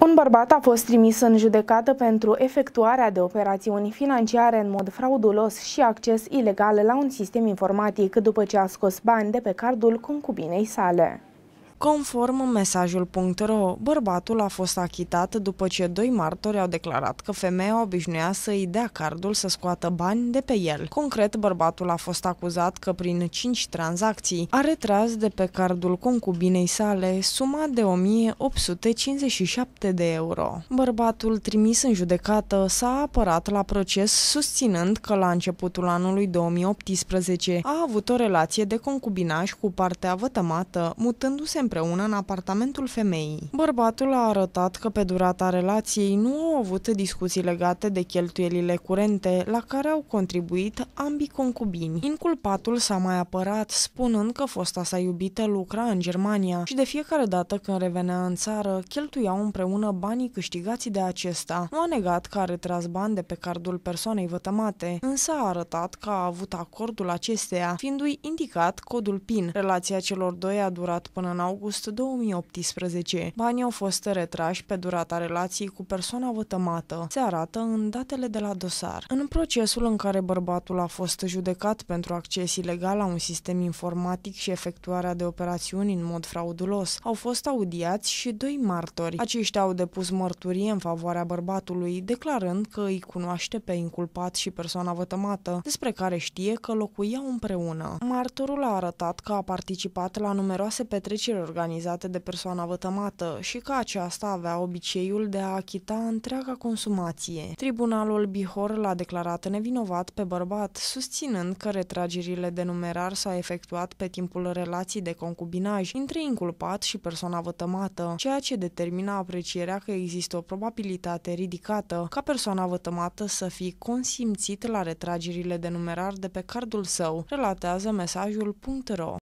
Un bărbat a fost trimis în judecată pentru efectuarea de operațiuni financiare în mod fraudulos și acces ilegal la un sistem informatic după ce a scos bani de pe cardul concubinei sale. Conform mesajul.ro, bărbatul a fost achitat după ce doi martori au declarat că femeia obișnuia să îi dea cardul să scoată bani de pe el. Concret, bărbatul a fost acuzat că prin cinci tranzacții a retras de pe cardul concubinei sale suma de 1857 de euro. Bărbatul trimis în judecată s-a apărat la proces susținând că la începutul anului 2018 a avut o relație de concubinaj cu partea vătămată, mutându-se în împreună în apartamentul femeii. Bărbatul a arătat că pe durata relației nu au avut discuții legate de cheltuielile curente la care au contribuit ambii concubini. Inculpatul s-a mai apărat spunând că fosta sa iubită lucra în Germania și de fiecare dată când revenea în țară cheltuiau împreună banii câștigați de acesta. Nu a negat că a retras bani de pe cardul persoanei vătămate, însă a arătat că a avut acordul acesteia, fiindu-i indicat codul PIN. Relația celor doi a durat până în august august 2018. Banii au fost retrași pe durata relației cu persoana vătămată, se arată în datele de la dosar. În procesul în care bărbatul a fost judecat pentru acces ilegal la un sistem informatic și efectuarea de operațiuni în mod fraudulos, au fost audiați și doi martori. Aceștia au depus mărturie în favoarea bărbatului, declarând că îi cunoaște pe inculpat și persoana vătămată, despre care știe că locuiau împreună. Martorul a arătat că a participat la numeroase petreceri organizate de persoana vătămată și că aceasta avea obiceiul de a achita întreaga consumație. Tribunalul Bihor l-a declarat nevinovat pe bărbat, susținând că retragerile de numerar s-au efectuat pe timpul relații de concubinaj între inculpat și persoana vătămată, ceea ce determina aprecierea că există o probabilitate ridicată ca persoana vătămată să fi consimțit la retragerile de numerar de pe cardul său, relatează mesajul.ro.